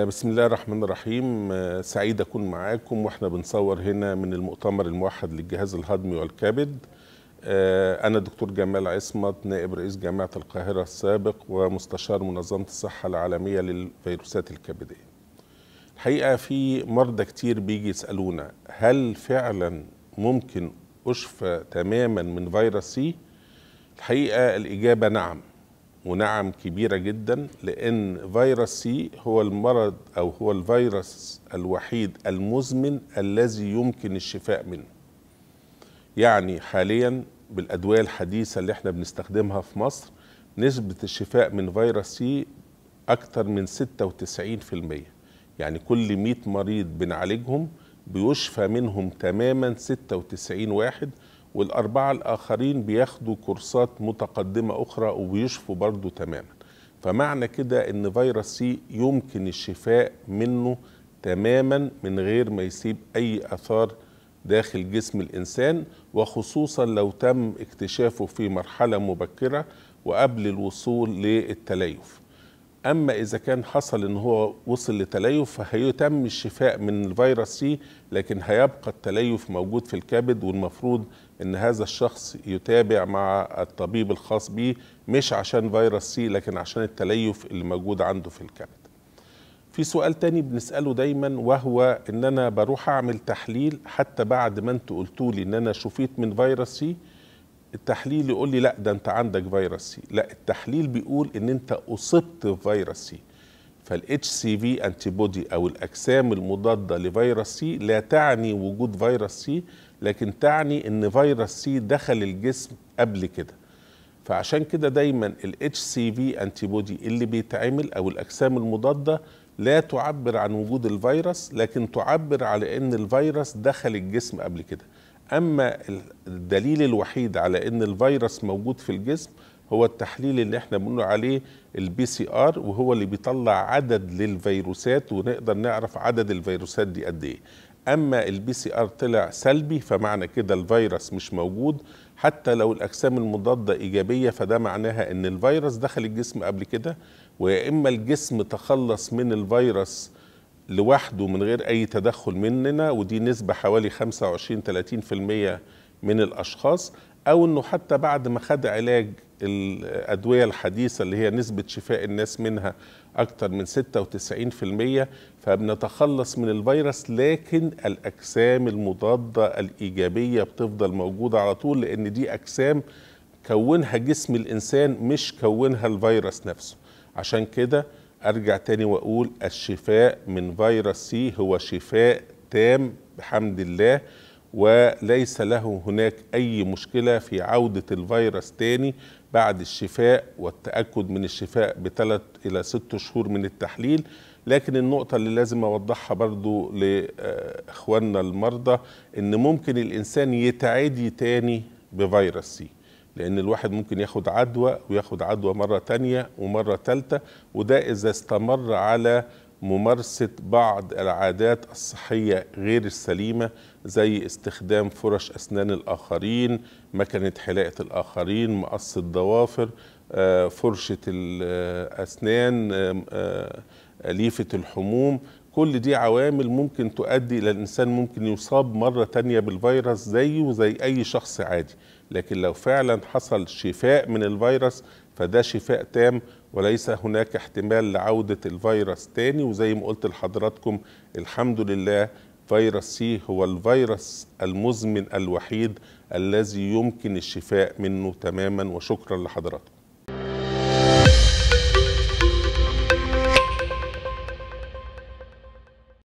بسم الله الرحمن الرحيم آه، سعيد أكون معاكم وإحنا بنصور هنا من المؤتمر الموحد للجهاز الهضمي والكبد آه، أنا دكتور جمال عصمت نائب رئيس جامعة القاهرة السابق ومستشار منظمة الصحة العالمية للفيروسات الكبدية الحقيقة في مرضى كتير بيجي يسألونا هل فعلا ممكن أشفى تماما من فيروس سي؟ الحقيقة الإجابة نعم ونعم كبيرة جدا لأن فيروس سي هو المرض أو هو الفيروس الوحيد المزمن الذي يمكن الشفاء منه يعني حاليا بالأدوية الحديثة اللي احنا بنستخدمها في مصر نسبة الشفاء من فيروس سي أكثر من 96% يعني كل 100 مريض بنعالجهم بيشفى منهم تماما 96 واحد والأربعة الآخرين بياخدوا كورسات متقدمة أخرى وبيشفوا برضه تماما فمعنى كده إن فيروس سي يمكن الشفاء منه تماما من غير ما يسيب أي أثار داخل جسم الإنسان وخصوصا لو تم اكتشافه في مرحلة مبكرة وقبل الوصول للتليف اما اذا كان حصل ان هو وصل لتليف فهيتم الشفاء من الفيروس سي لكن هيبقى التليف موجود في الكبد والمفروض ان هذا الشخص يتابع مع الطبيب الخاص به مش عشان فيروس سي لكن عشان التليف اللي موجود عنده في الكبد في سؤال تاني بنسأله دايما وهو ان انا بروح اعمل تحليل حتى بعد ما انتوا قلتولي ان انا شفيت من فيروس سي التحليل يقول لي لا ده انت عندك فيروس سي لا التحليل بيقول ان انت اصبت بفيروس سي فالاتش سي في انتي بودي او الاجسام المضاده لفيروس سي لا تعني وجود فيروس سي لكن تعني ان فيروس سي دخل الجسم قبل كده فعشان كده دايما الاتش سي في انتي بودي اللي بيتعمل او الاجسام المضاده لا تعبر عن وجود الفيروس لكن تعبر على ان الفيروس دخل الجسم قبل كده اما الدليل الوحيد على ان الفيروس موجود في الجسم هو التحليل اللي احنا بنقول عليه البي سي ار وهو اللي بيطلع عدد للفيروسات ونقدر نعرف عدد الفيروسات دي قد ايه اما البي سي ار طلع سلبي فمعنى كده الفيروس مش موجود حتى لو الاجسام المضاده ايجابيه فده معناها ان الفيروس دخل الجسم قبل كده ويا اما الجسم تخلص من الفيروس لوحده من غير أي تدخل مننا ودي نسبة حوالي 25-30% من الأشخاص أو أنه حتى بعد ما خد علاج الأدوية الحديثة اللي هي نسبة شفاء الناس منها أكثر من 96% فبنتخلص من الفيروس لكن الأجسام المضادة الإيجابية بتفضل موجودة على طول لأن دي أجسام كونها جسم الإنسان مش كونها الفيروس نفسه عشان كده ارجع تاني واقول الشفاء من فيروس سي هو شفاء تام بحمد الله وليس له هناك اي مشكله في عوده الفيروس تاني بعد الشفاء والتاكد من الشفاء بثلاث الى ست شهور من التحليل لكن النقطة اللي لازم أوضحها برضو لإخواننا المرضى إن ممكن الإنسان يتعدي تاني بفيروس سي لأن الواحد ممكن ياخد عدوى وياخد عدوى مرة تانية ومرة تالتة وده إذا استمر على ممارسة بعض العادات الصحية غير السليمة زي استخدام فرش أسنان الآخرين مكنة حلاقة الآخرين مقص الضوافر آه، فرشة الأسنان آه، آه، ليفة الحموم كل دي عوامل ممكن تؤدي إلى الإنسان ممكن يصاب مرة تانية بالفيروس زيه زي أي شخص عادي لكن لو فعلا حصل شفاء من الفيروس فده شفاء تام وليس هناك احتمال لعودة الفيروس تاني وزي ما قلت لحضراتكم الحمد لله فيروس سي هو الفيروس المزمن الوحيد الذي يمكن الشفاء منه تماما وشكرا لحضراتكم